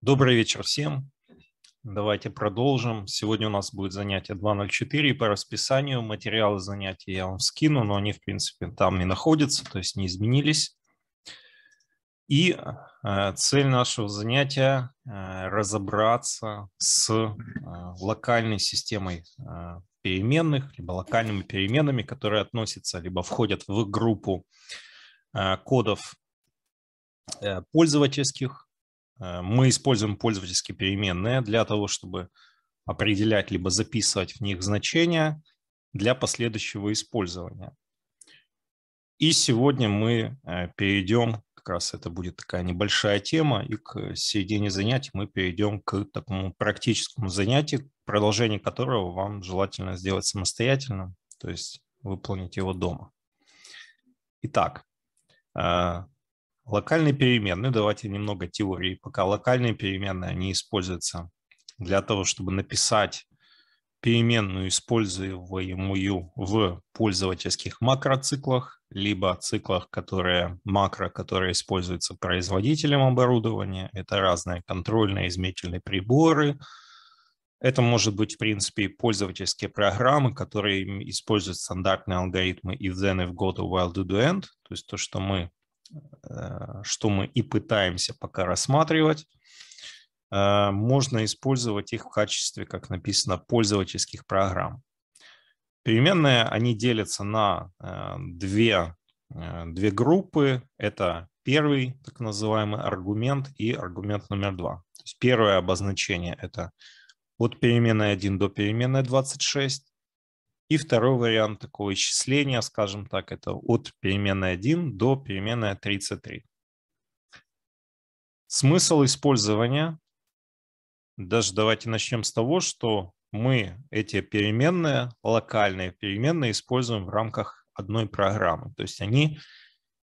Добрый вечер всем. Давайте продолжим. Сегодня у нас будет занятие 2.04 по расписанию. Материалы занятия я вам скину, но они, в принципе, там не находятся, то есть не изменились. И э, цель нашего занятия э, – разобраться с э, локальной системой переменных, либо локальными переменами, которые относятся, либо входят в группу кодов пользовательских, Э, мы используем пользовательские переменные для того, чтобы определять либо записывать в них значения для последующего использования. И сегодня мы э, перейдем, как раз это будет такая небольшая тема, и к середине занятий мы перейдем к такому практическому занятию, продолжение которого вам желательно сделать самостоятельно, то есть выполнить его дома. Итак, э, Локальные переменные, давайте немного теории. Пока локальные переменные, они используются для того, чтобы написать переменную, используемую в пользовательских макроциклах, либо циклах, которые макро, которые используются производителем оборудования. Это разные контрольные измерительные приборы. Это может быть, в принципе, пользовательские программы, которые используют стандартные алгоритмы if then, if go to, while do, do end. То есть то, что мы Э, что мы и пытаемся пока рассматривать. Э, можно использовать их в качестве, как написано, пользовательских программ. Переменные, они делятся на э, две, две группы. Это первый, так называемый, аргумент и аргумент номер два. первое обозначение – это от переменной 1 до переменной 26. И второй вариант такого исчисления, скажем так, это от переменной 1 до переменной 33. Смысл использования, даже давайте начнем с того, что мы эти переменные, локальные переменные используем в рамках одной программы. То есть они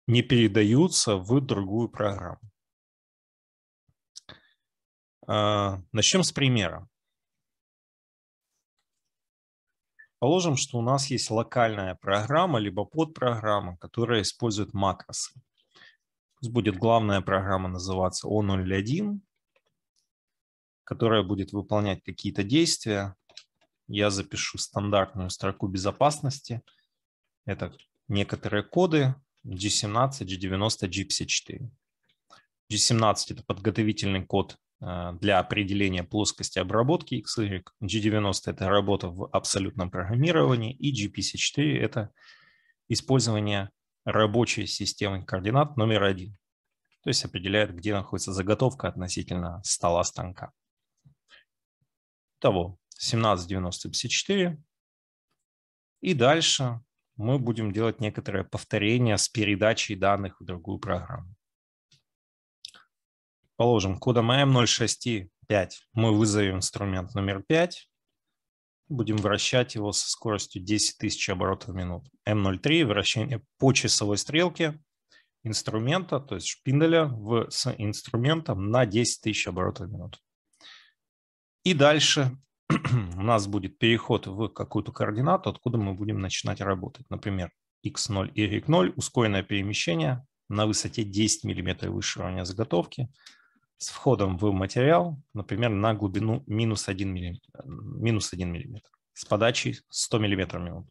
не передаются в другую программу. А, начнем с примера. Положим, что у нас есть локальная программа, либо подпрограмма, которая использует макросы. Пусть будет главная программа называться O01, которая будет выполнять какие-то действия. Я запишу стандартную строку безопасности. Это некоторые коды G17, G90, G54. G17 – это подготовительный код а, для определения плоскости обработки XY, G90 – это работа в абсолютном программировании, и GPC4 – это использование рабочей системы координат номер один. То есть определяет, где находится заготовка относительно стола станка. Того 179054. И дальше мы будем делать некоторое повторение с передачей данных в другую программу. Положим, кодом AM065 мы вызовем инструмент номер 5, будем вращать его со скоростью 10 тысяч оборотов в минуту. М03 – вращение по часовой стрелке инструмента, то есть шпинделя в, с инструментом на 10 тысяч оборотов в минуту. И дальше у нас будет переход в какую-то координату, откуда мы будем начинать работать. Например, x0, и y0, ускоренное перемещение на высоте 10 мм выше уровня заготовки – с входом в материал, например, на глубину минус 1 миллиметр, минус 1 миллиметр с подачей 100 миллиметров в минуту.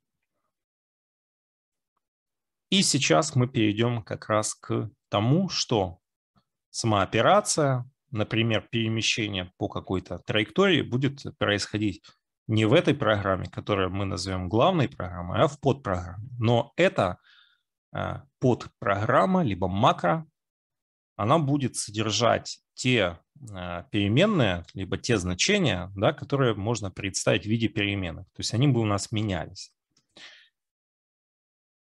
И сейчас мы перейдем как раз к тому, что сама операция, например, перемещение по какой-то траектории будет происходить не в этой программе, которую мы назовем главной программой, а в подпрограмме. Но это а, подпрограмма, либо макро, она будет содержать те э, переменные, либо те значения, да, которые можно представить в виде переменных. То есть они бы у нас менялись.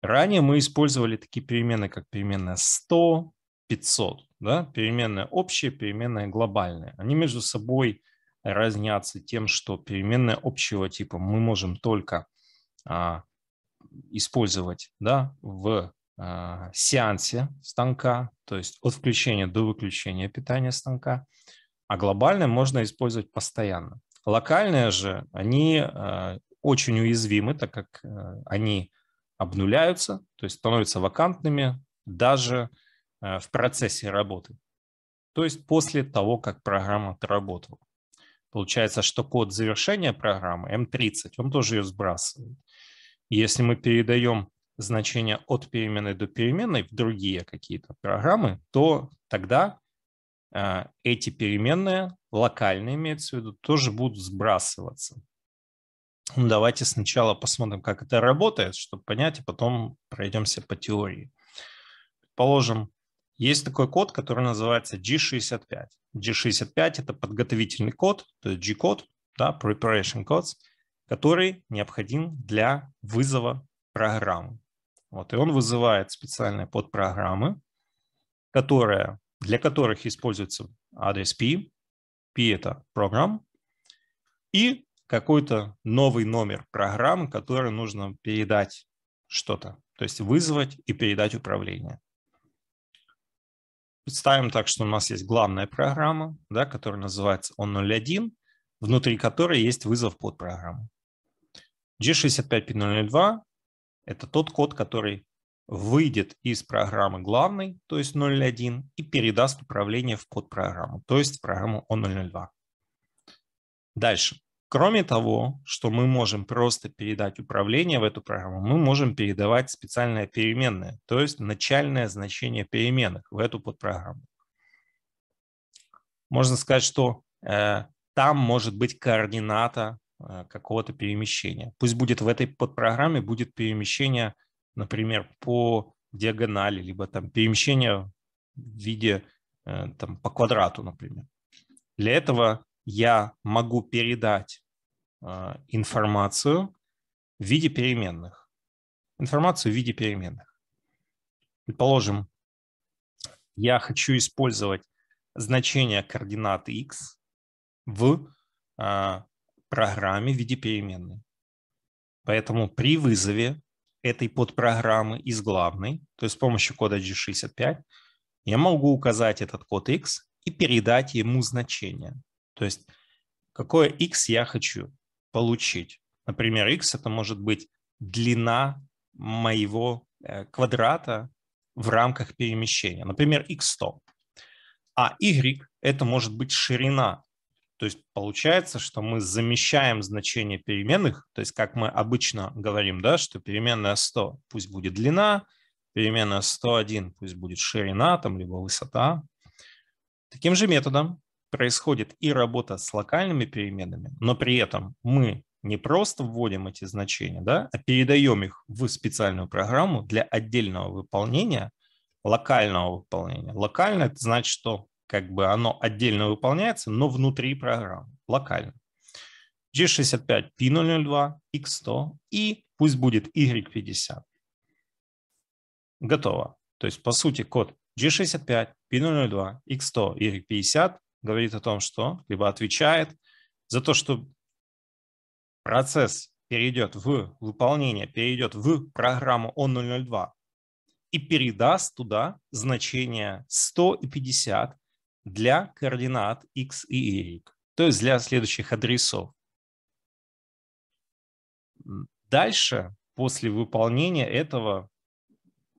Ранее мы использовали такие переменные, как переменная 100, 500. Да? переменная общая, переменная глобальная. Они между собой разнятся тем, что переменная общего типа мы можем только а, использовать да, в а, сеансе станка, то есть от включения до выключения питания станка, а глобальные можно использовать постоянно. Локальные же, они а, очень уязвимы, так как а, они обнуляются, то есть становятся вакантными даже в процессе работы, то есть после того, как программа отработала. Получается, что код завершения программы M30, он тоже ее сбрасывает. Если мы передаем значения от переменной до переменной в другие какие-то программы, то тогда э, эти переменные, локальные имеется в виду, тоже будут сбрасываться. Ну, давайте сначала посмотрим, как это работает, чтобы понять, и а потом пройдемся по теории. Положим, есть такой код, который называется G65. G65 – это подготовительный код, то есть G-код, да, preparation codes, который необходим для вызова программы. Вот, и он вызывает специальные подпрограммы, которые, для которых используется адрес P. P – это программ. И какой-то новый номер программы, который нужно передать что-то. То есть вызвать и передать управление. Представим так, что у нас есть главная программа, да, которая называется on01, внутри которой есть вызов под программу. G65502 это тот код, который выйдет из программы главной, то есть 0.1, и передаст управление в подпрограмму, то есть в программу O002. Дальше. Кроме того, что мы можем просто передать управление в эту программу, мы можем передавать специальное переменное, то есть начальное значение переменных в эту подпрограмму. Можно сказать, что э, там может быть координата Э, какого-то перемещения. Пусть будет в этой подпрограмме будет перемещение, например, по диагонали, либо там перемещение в виде э, там, по квадрату, например. Для этого я могу передать э, информацию в виде переменных. Информацию в виде переменных. Предположим, я хочу использовать значение координаты x в программе в виде переменной. Поэтому при вызове этой подпрограммы из главной, то есть с помощью кода G65, я могу указать этот код X и передать ему значение. То есть какое X я хочу получить. Например, X это может быть длина моего э, квадрата в рамках перемещения. Например, X100. А Y это может быть ширина то есть получается, что мы замещаем значение переменных, то есть как мы обычно говорим, да, что переменная 100 пусть будет длина, переменная 101 пусть будет ширина там, либо высота. Таким же методом происходит и работа с локальными переменными, но при этом мы не просто вводим эти значения, да, а передаем их в специальную программу для отдельного выполнения, локального выполнения. Локально – это значит, что как бы оно отдельно выполняется, но внутри программы, локально. G65 P002, X100 и пусть будет Y50. Готово. То есть, по сути, код G65 P002, X100, Y50 говорит о том, что либо отвечает за то, что процесс перейдет в выполнение, перейдет в программу O002 и передаст туда значение 100 и 50 для координат x и y, то есть для следующих адресов. Дальше, после выполнения этого,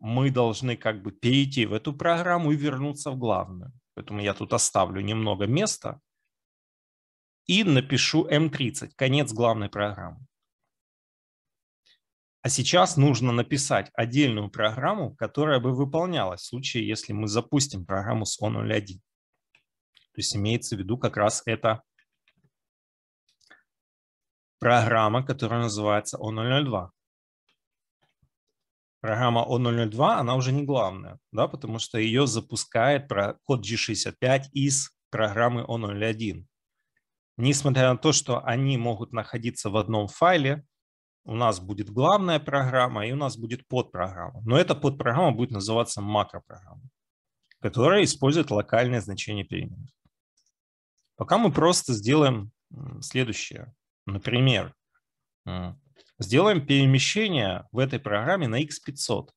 мы должны как бы перейти в эту программу и вернуться в главную. Поэтому я тут оставлю немного места и напишу M30, эм конец главной программы. А сейчас нужно написать отдельную программу, которая бы выполнялась в случае, если мы запустим программу с O01. То есть имеется в виду как раз эта программа, которая называется O002. Программа O002, она уже не главная, да, потому что ее запускает код G65 из программы O01. Несмотря на то, что они могут находиться в одном файле, у нас будет главная программа и у нас будет подпрограмма. Но эта подпрограмма будет называться макропрограмма, которая использует локальное значение переменных. Пока мы просто сделаем следующее. Например, сделаем перемещение в этой программе на x500.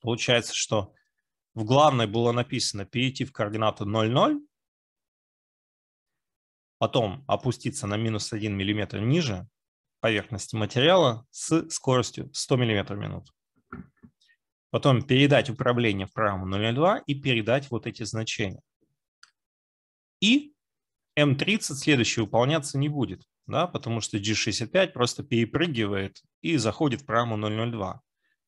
Получается, что в главной было написано перейти в координату 0,0, потом опуститься на минус 1 мм ниже поверхности материала с скоростью 100 мм в минуту. Потом передать управление в программу 0.2 и передать вот эти значения. И М30 следующий выполняться не будет, да, потому что G65 просто перепрыгивает и заходит в программу 002.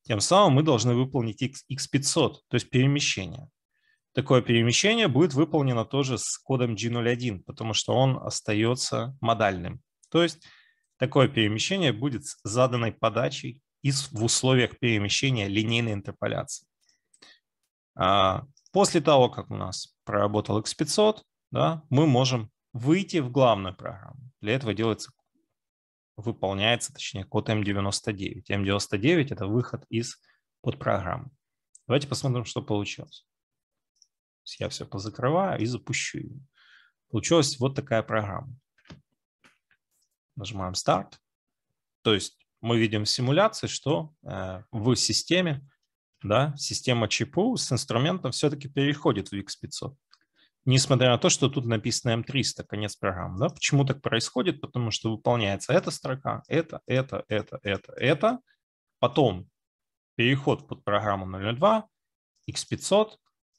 Тем самым мы должны выполнить X500, то есть перемещение. Такое перемещение будет выполнено тоже с кодом G01, потому что он остается модальным. То есть такое перемещение будет с заданной подачей и в условиях перемещения линейной интерполяции. А, после того, как у нас проработал X500, да, мы можем выйти в главную программу. Для этого делается, выполняется, точнее, код M99. M99 – это выход из подпрограммы. Давайте посмотрим, что получилось. Я все позакрываю и запущу ее. Получилась вот такая программа. Нажимаем старт. То есть мы видим в симуляции, что э, в системе да, система ЧПУ с инструментом все-таки переходит в X500 несмотря на то, что тут написано М300, конец программы. Да? Почему так происходит? Потому что выполняется эта строка, это, это, это, это, это. Потом переход под программу 0.2, X500,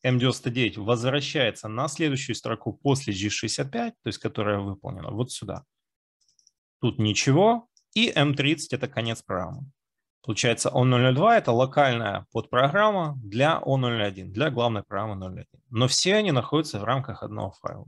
m 99 возвращается на следующую строку после G65, то есть которая выполнена вот сюда. Тут ничего. И m эм – это конец программы. Получается, O002 – это локальная подпрограмма для O001, для главной программы 0.1. Но все они находятся в рамках одного файла.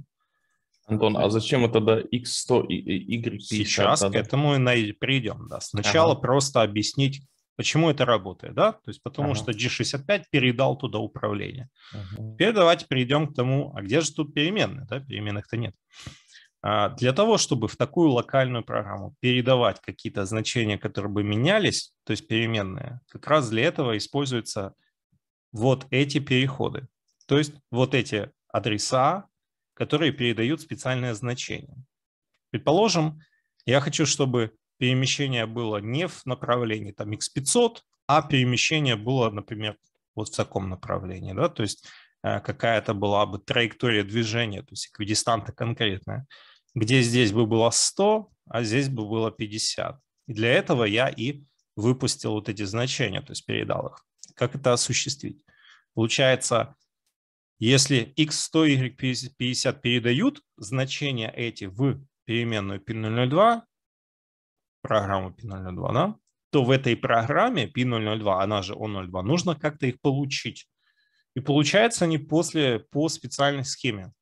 Антон, а зачем это тогда X100 и Y50? Сейчас тогда? к этому и придем. Да. Сначала ага. просто объяснить, почему это работает. Да? То есть потому ага. что G65 передал туда управление. Ага. Теперь давайте перейдем к тому, а где же тут переменные? Да? Переменных-то нет. Ага. А, для того, чтобы в такую локальную программу передавать какие-то значения, которые бы менялись, то есть переменные, как раз для этого используются вот эти переходы. То есть вот эти адреса, которые передают специальное значение. Предположим, я хочу, чтобы перемещение было не в направлении там X500, а перемещение было, например, вот в таком направлении, да, то есть э, какая-то была бы траектория движения, то есть эквидистанта конкретная где здесь бы было 100, а здесь бы было 50. И для этого я и выпустил вот эти значения, то есть передал их. Как это осуществить? Получается, если x100 и y50 передают значения эти в переменную p002, программу p002, да, то в этой программе p002, она же o02, нужно как-то их получить. И получается они после, по специальной схеме.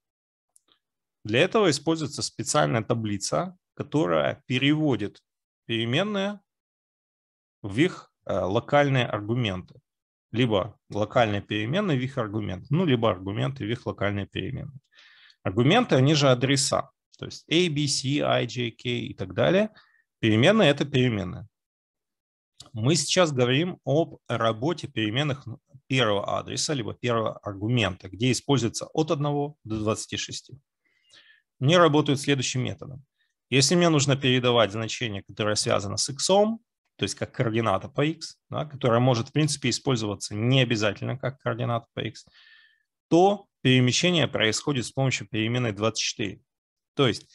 Для этого используется специальная таблица, которая переводит переменные в их э, локальные аргументы. Либо локальные переменные в их аргументы, ну, либо аргументы в их локальные переменные. Аргументы, они же адреса, то есть A, B, C, I, J, K и так далее. Переменные – это переменные. Мы сейчас говорим об работе переменных первого адреса, либо первого аргумента, где используется от 1 до 26 мне работают следующим методом. Если мне нужно передавать значение, которое связано с x, то есть как координата по x, да, которая может, в принципе, использоваться не обязательно как координата по x, то перемещение происходит с помощью переменной 24. То есть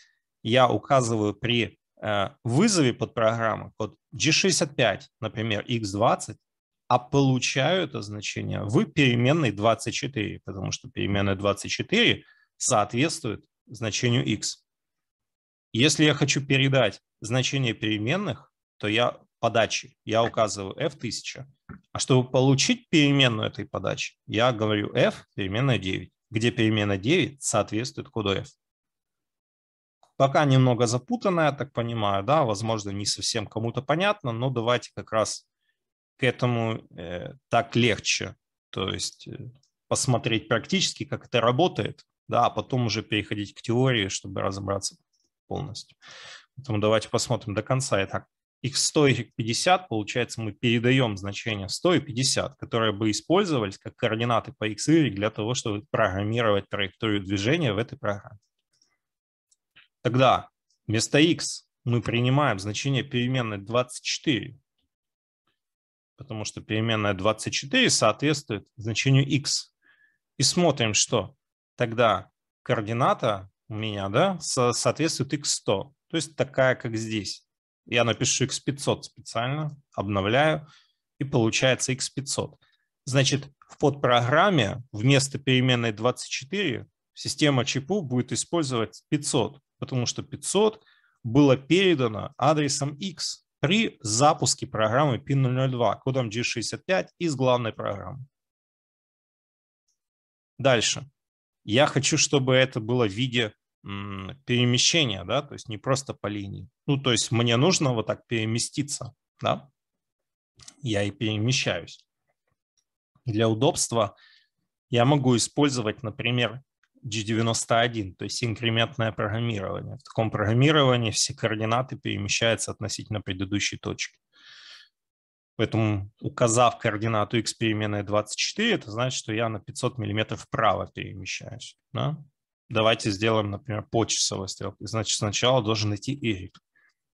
я указываю при э, вызове под программы код G65, например, X20, а получаю это значение в переменной 24, потому что переменная 24 соответствует значению x. Если я хочу передать значение переменных, то я подачи, я указываю f1000. А чтобы получить переменную этой подачи, я говорю f переменная 9, где переменная 9 соответствует коду f. Пока немного запутанная, так понимаю, да, возможно, не совсем кому-то понятно, но давайте как раз к этому э, так легче, то есть э, посмотреть практически, как это работает, да, а потом уже переходить к теории, чтобы разобраться полностью. Поэтому давайте посмотрим до конца. Итак, x100 и x50, получается, мы передаем значение 100 и 50, которые бы использовались как координаты по x y для того, чтобы программировать траекторию движения в этой программе. Тогда вместо x мы принимаем значение переменной 24, потому что переменная 24 соответствует значению x. И смотрим, что тогда координата у меня, да, соответствует x100, то есть такая, как здесь. Я напишу x500 специально, обновляю, и получается x500. Значит, в подпрограмме вместо переменной 24 система ЧПУ будет использовать 500, потому что 500 было передано адресом x при запуске программы PIN002 кодом G65 из главной программы. Дальше. Я хочу, чтобы это было в виде перемещения, да, то есть не просто по линии. Ну, то есть мне нужно вот так переместиться, да, я и перемещаюсь. Для удобства я могу использовать, например, G91, то есть инкрементное программирование. В таком программировании все координаты перемещаются относительно предыдущей точки. Поэтому, указав координату x переменной 24, это значит, что я на 500 миллиметров вправо перемещаюсь. Да? Давайте сделаем, например, по часовой стрелке. Значит, сначала должен идти y.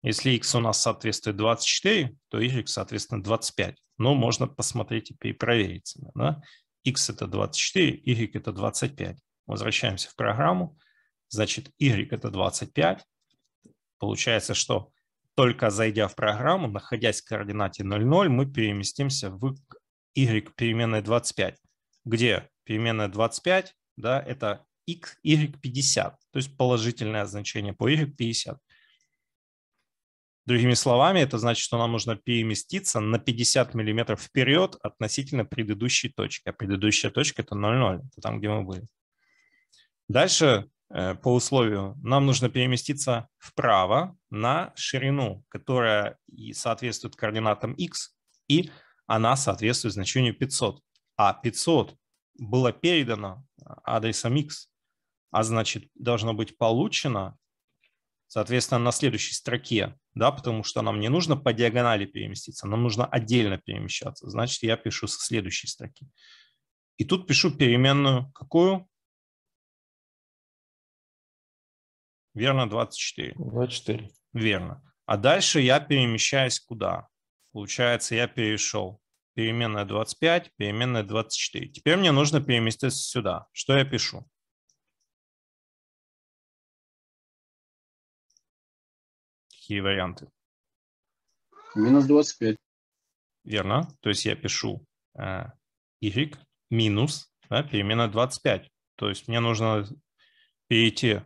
Если x у нас соответствует 24, то y, соответственно, 25. Но можно посмотреть и перепроверить. Да? x это 24, y это 25. Возвращаемся в программу. Значит, y это 25. Получается, что только зайдя в программу, находясь в координате 0,0, мы переместимся в y переменной 25, где переменная 25 да, это x, y50, то есть положительное значение по y50. Другими словами, это значит, что нам нужно переместиться на 50 миллиметров вперед относительно предыдущей точки. А предыдущая точка – это 0,0, это там, где мы были. Дальше Э, по условию, нам нужно переместиться вправо на ширину, которая и соответствует координатам x, и она соответствует значению 500. А 500 было передано адресом x, а значит должно быть получено, соответственно, на следующей строке, да, потому что нам не нужно по диагонали переместиться, нам нужно отдельно перемещаться. Значит, я пишу со следующей строки. И тут пишу переменную какую? Верно, 24. 24. Верно. А дальше я перемещаюсь куда? Получается, я перешел переменная 25, переменная 24. Теперь мне нужно переместиться сюда. Что я пишу? Какие варианты? Минус 25. Верно. То есть я пишу э, y минус да, переменная 25. То есть мне нужно перейти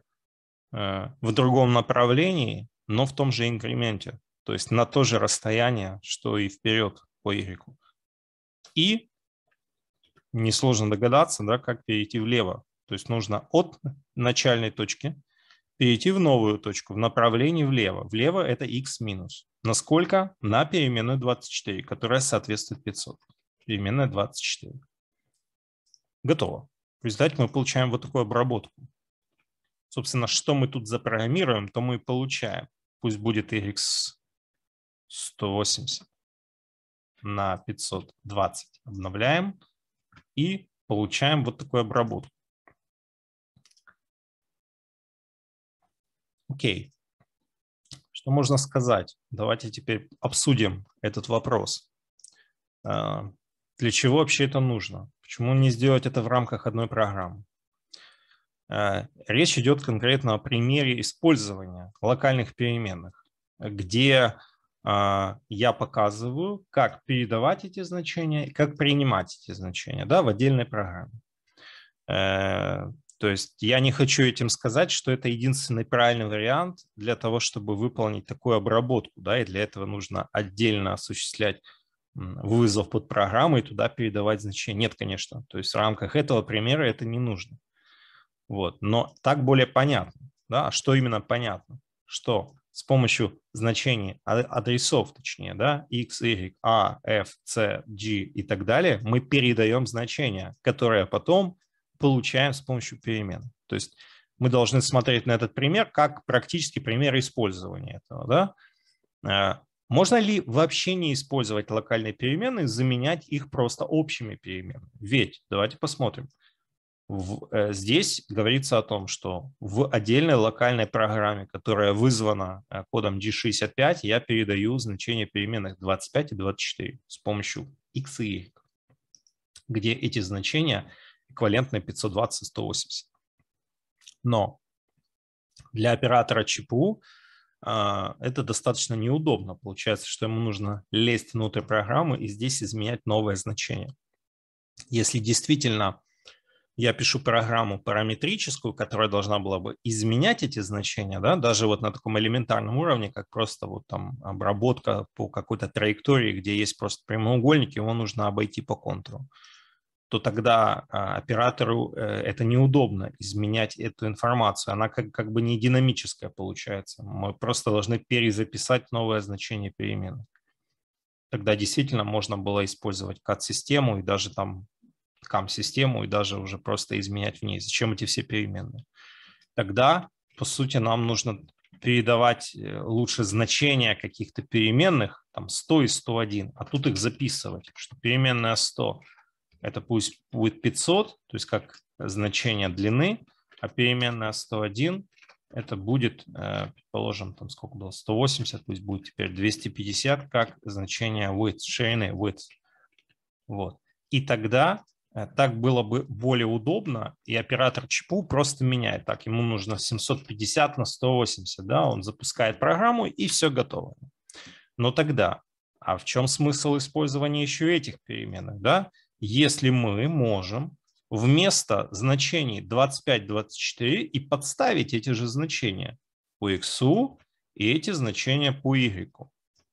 Э, в другом направлении, но в том же инкременте, то есть на то же расстояние, что и вперед по Y. И несложно догадаться, да, как перейти влево. То есть нужно от начальной точки перейти в новую точку в направлении влево. Влево это x минус. Насколько? На переменную 24, которая соответствует 500. Переменная 24. Готово. В результате мы получаем вот такую обработку собственно, что мы тут запрограммируем, то мы и получаем. Пусть будет x180 на 520. Обновляем и получаем вот такую обработку. Окей. Что можно сказать? Давайте теперь обсудим этот вопрос. А, для чего вообще это нужно? Почему не сделать это в рамках одной программы? Э, речь идет конкретно о примере использования локальных переменных, где а, я показываю, как передавать эти значения, и как принимать эти значения да, в отдельной программе. Э, то есть я не хочу этим сказать, что это единственный правильный вариант для того, чтобы выполнить такую обработку. Да, и для этого нужно отдельно осуществлять вызов под программу и туда передавать значения. Нет, конечно. То есть в рамках этого примера это не нужно. Вот. Но так более понятно. Да? А что именно понятно? Что с помощью значений а, адресов, точнее, да, x, y, a, f, c, g и так далее, мы передаем значения, которые потом получаем с помощью перемен. То есть мы должны смотреть на этот пример как практически пример использования этого. Да? А, можно ли вообще не использовать локальные перемены, заменять их просто общими переменами? Ведь, давайте посмотрим, в, э, здесь говорится о том, что в отдельной локальной программе, которая вызвана э, кодом G65, я передаю значения переменных 25 и 24 с помощью x и y, где эти значения эквивалентны 520 и 180. Но для оператора ЧПУ э, а, это достаточно неудобно. Получается, что ему нужно лезть внутрь программы и здесь изменять новое значение. Если действительно я пишу программу параметрическую, которая должна была бы изменять эти значения, да, даже вот на таком элементарном уровне, как просто вот там обработка по какой-то траектории, где есть просто прямоугольник, его нужно обойти по контуру, то тогда а, оператору э, это неудобно изменять эту информацию. Она как, как бы не динамическая получается. Мы просто должны перезаписать новое значение перемены. Тогда действительно можно было использовать CAD-систему и даже там кам-систему и даже уже просто изменять в ней. Зачем эти все переменные? Тогда, по сути, нам нужно передавать э, лучше значения каких-то переменных, там 100 и 101, а тут их записывать, что переменная 100 это пусть будет 500, то есть как значение длины, а переменная 101 это будет, э, предположим, там сколько было, 180, пусть будет теперь 250, как значение width, ширины width. Вот. И тогда Э, так было бы более удобно, и оператор ЧПУ просто меняет. Так, ему нужно 750 на 180, да, он запускает программу, и все готово. Но тогда, а в чем смысл использования еще этих переменных, да? Если мы можем вместо значений 25, 24 и подставить эти же значения по x и эти значения по y.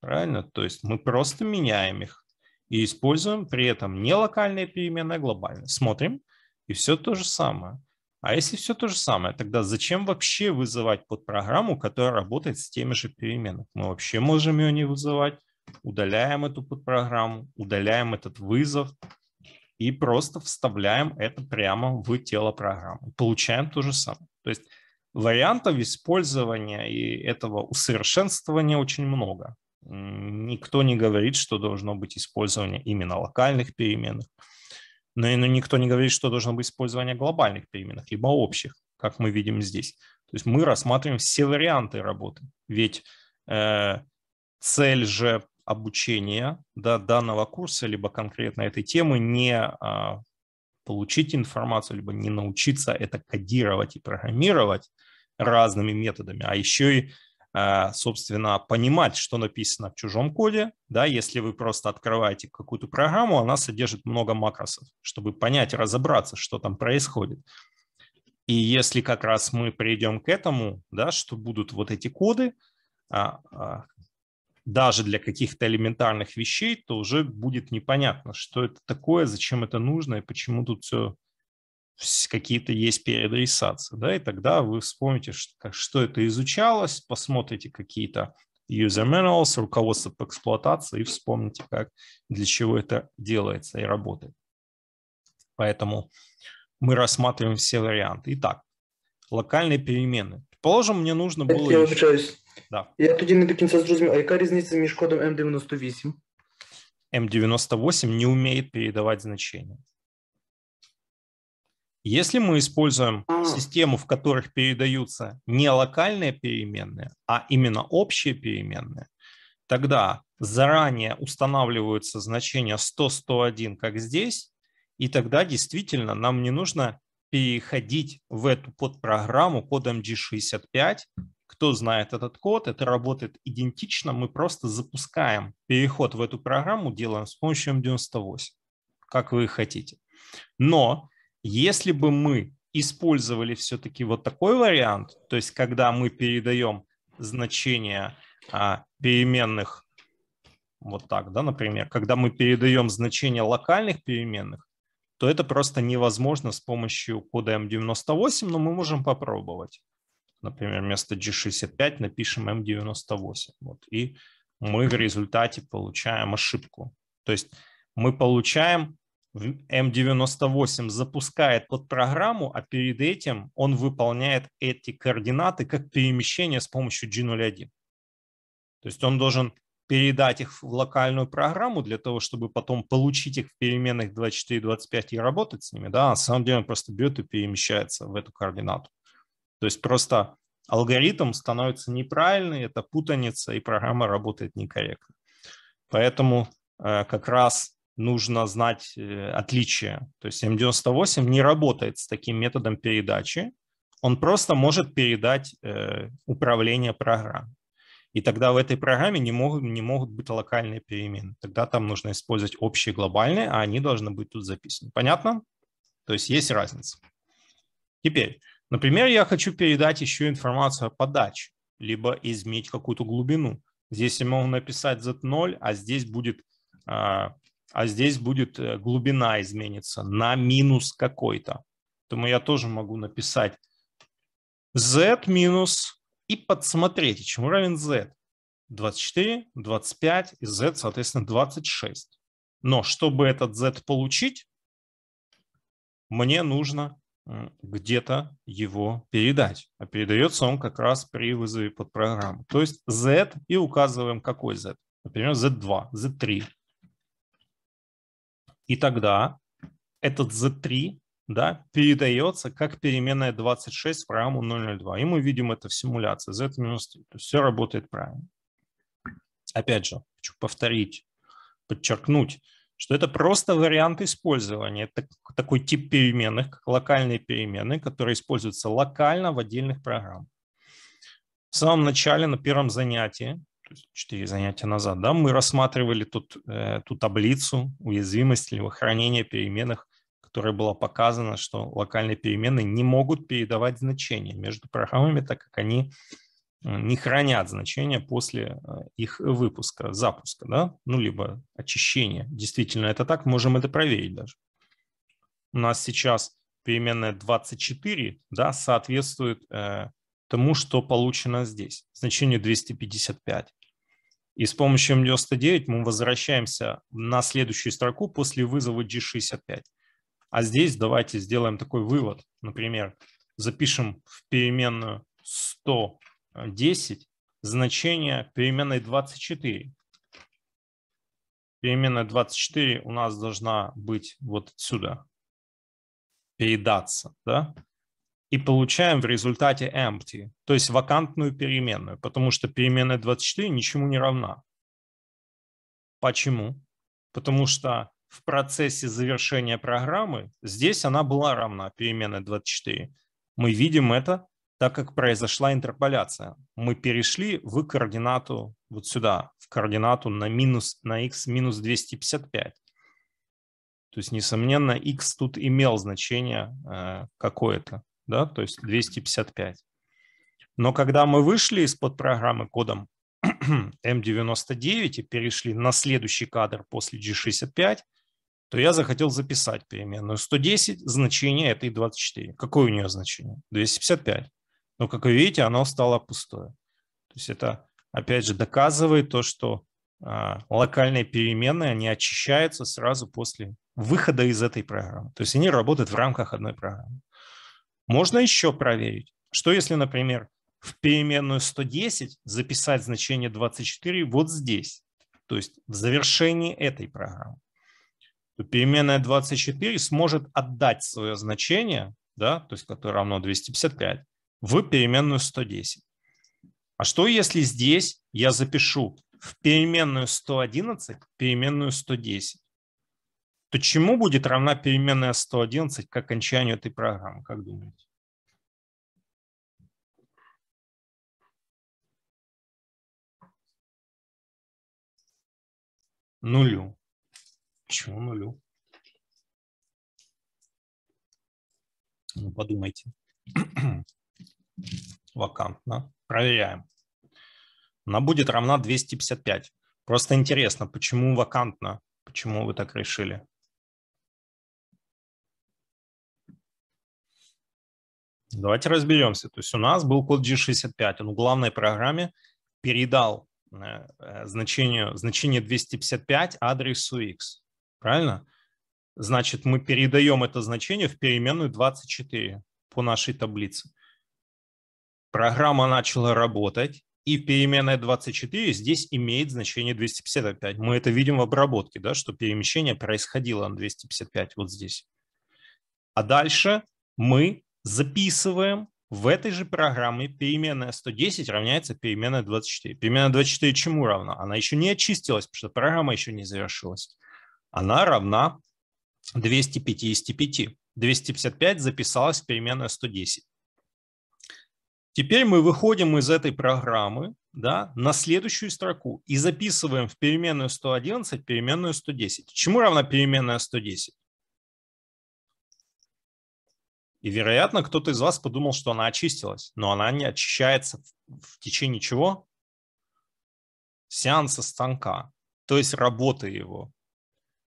Правильно? То есть мы просто меняем их и используем при этом не локальные переменные, а глобальные. Смотрим, и все то же самое. А если все то же самое, тогда зачем вообще вызывать подпрограмму, которая работает с теми же переменными? Мы вообще можем ее не вызывать, удаляем эту подпрограмму, удаляем этот вызов и просто вставляем это прямо в тело программы. Получаем то же самое. То есть вариантов использования и этого усовершенствования очень много. Никто не говорит, что должно быть использование именно локальных переменных. Но и ну, никто не говорит, что должно быть использование глобальных переменных, либо общих, как мы видим здесь. То есть мы рассматриваем все варианты работы. Ведь э, цель же обучения да, данного курса, либо конкретно этой темы, не а, получить информацию, либо не научиться это кодировать и программировать разными методами, а еще и Э, собственно, понимать, что написано в чужом коде. Да, если вы просто открываете какую-то программу, она содержит много макросов, чтобы понять, разобраться, что там происходит. И если как раз мы придем к этому, да, что будут вот эти коды, а, а, даже для каких-то элементарных вещей, то уже будет непонятно, что это такое, зачем это нужно и почему тут все какие-то есть переадресации, да, и тогда вы вспомните, что, что это изучалось, посмотрите какие-то user manuals, руководство по эксплуатации и вспомните, как, для чего это делается и работает. Поэтому мы рассматриваем все варианты. Итак, локальные перемены. Предположим, мне нужно было. Я вибачаюсь. Да. Я тут не до кінця зрозумів. А какая разница между кодом М98? М98 не умеет передавать значения. Если мы используем а. систему, в которых передаются не локальные переменные, а именно общие переменные, тогда заранее устанавливаются значения 100, 101, как здесь, и тогда действительно нам не нужно переходить в эту подпрограмму под MD65. Кто знает этот код, это работает идентично. Мы просто запускаем переход в эту программу, делаем с помощью MD98, как вы хотите. Но если бы мы использовали все-таки вот такой вариант, то есть когда мы передаем значение а, переменных, вот так, да, например, когда мы передаем значение локальных переменных, то это просто невозможно с помощью кода M98, но мы можем попробовать. Например, вместо G65 напишем M98. Вот, и мы в результате получаем ошибку. То есть мы получаем М98 запускает под программу, а перед этим он выполняет эти координаты как перемещение с помощью G01. То есть он должен передать их в локальную программу для того, чтобы потом получить их в переменных 24 и 25 и работать с ними. Да, а на самом деле он просто бьет и перемещается в эту координату. То есть просто алгоритм становится неправильный, это путаница, и программа работает некорректно. Поэтому э, как раз нужно знать э, отличие. То есть М98 не работает с таким методом передачи, он просто может передать э, управление программой. И тогда в этой программе не могут, не могут быть локальные перемены. Тогда там нужно использовать общие глобальные, а они должны быть тут записаны. Понятно? То есть есть разница. Теперь, например, я хочу передать еще информацию о подаче, либо изменить какую-то глубину. Здесь я могу написать Z0, а здесь будет а, а здесь будет э, глубина изменится на минус какой-то. Поэтому я тоже могу написать z минус и подсмотреть, чему равен z. 24, 25 и z, соответственно, 26. Но чтобы этот z получить, мне нужно где-то его передать. А передается он как раз при вызове подпрограммы. То есть z и указываем какой z. Например, z2, z3, и тогда этот Z3 да, передается как переменная 26 в программу 002. И мы видим это в симуляции. Z-3. То есть все работает правильно. Опять же, хочу повторить, подчеркнуть, что это просто вариант использования. Это такой тип переменных, как локальные переменные, которые используются локально в отдельных программах. В самом начале, на первом занятии, 4 занятия назад, да, мы рассматривали тут, э, ту таблицу уязвимости или хранения переменных, которая была показана, что локальные переменные не могут передавать значения между программами, так как они э, не хранят значения после э, их выпуска, запуска, да, ну, либо очищения. Действительно, это так, можем это проверить даже. У нас сейчас переменная 24, да, соответствует э, тому, что получено здесь, значение 255. И с помощью м 99 мы возвращаемся на следующую строку после вызова G65. А здесь давайте сделаем такой вывод. Например, запишем в переменную 110 значение переменной 24. Переменная 24 у нас должна быть вот отсюда, передаться. Да? и получаем в результате empty, то есть вакантную переменную, потому что переменная 24 ничему не равна. Почему? Потому что в процессе завершения программы здесь она была равна переменной 24. Мы видим это, так как произошла интерполяция. Мы перешли в координату вот сюда, в координату на, минус, на x минус 255. То есть, несомненно, x тут имел значение э, какое-то да, то есть 255. Но когда мы вышли из-под программы кодом M99 и перешли на следующий кадр после G65, то я захотел записать переменную 110, значение этой 24. Какое у нее значение? 255. Но, как вы видите, оно стало пустое. То есть это, опять же, доказывает то, что а, локальные переменные, они очищаются сразу после выхода из этой программы. То есть они работают в рамках одной программы. Можно еще проверить, что если, например, в переменную 110 записать значение 24 вот здесь, то есть в завершении этой программы. То переменная 24 сможет отдать свое значение, да, то есть которое равно 255, в переменную 110. А что если здесь я запишу в переменную 111 переменную 110? то чему будет равна переменная 111 к окончанию этой программы, как думаете? Нулю. Почему нулю? Ну, подумайте. Вакантно. Проверяем. Она будет равна 255. Просто интересно, почему вакантно? Почему вы так решили? Давайте разберемся. То есть у нас был код G65, он в главной программе передал э, э, значение, значение 255 адресу x, правильно? Значит, мы передаем это значение в переменную 24 по нашей таблице. Программа начала работать, и переменная 24 здесь имеет значение 255. Мы это видим в обработке, да, что перемещение происходило на 255 вот здесь. А дальше мы записываем в этой же программе переменная 110 равняется переменная 24. Переменная 24 чему равна? Она еще не очистилась, потому что программа еще не завершилась. Она равна 255. 255 записалась в переменную 110. Теперь мы выходим из этой программы да, на следующую строку и записываем в переменную 111 переменную 110. Чему равна переменная 110? И, вероятно, кто-то из вас подумал, что она очистилась, но она не очищается в, течение чего? Сеанса станка, то есть работы его.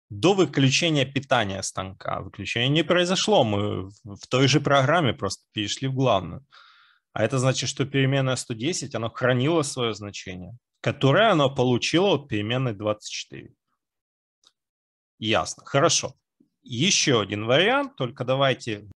До выключения питания станка. Выключение не произошло, мы в той же программе просто перешли в главную. А это значит, что переменная 110, она хранила свое значение, которое она получила от переменной 24. Ясно, хорошо. Еще один вариант, только давайте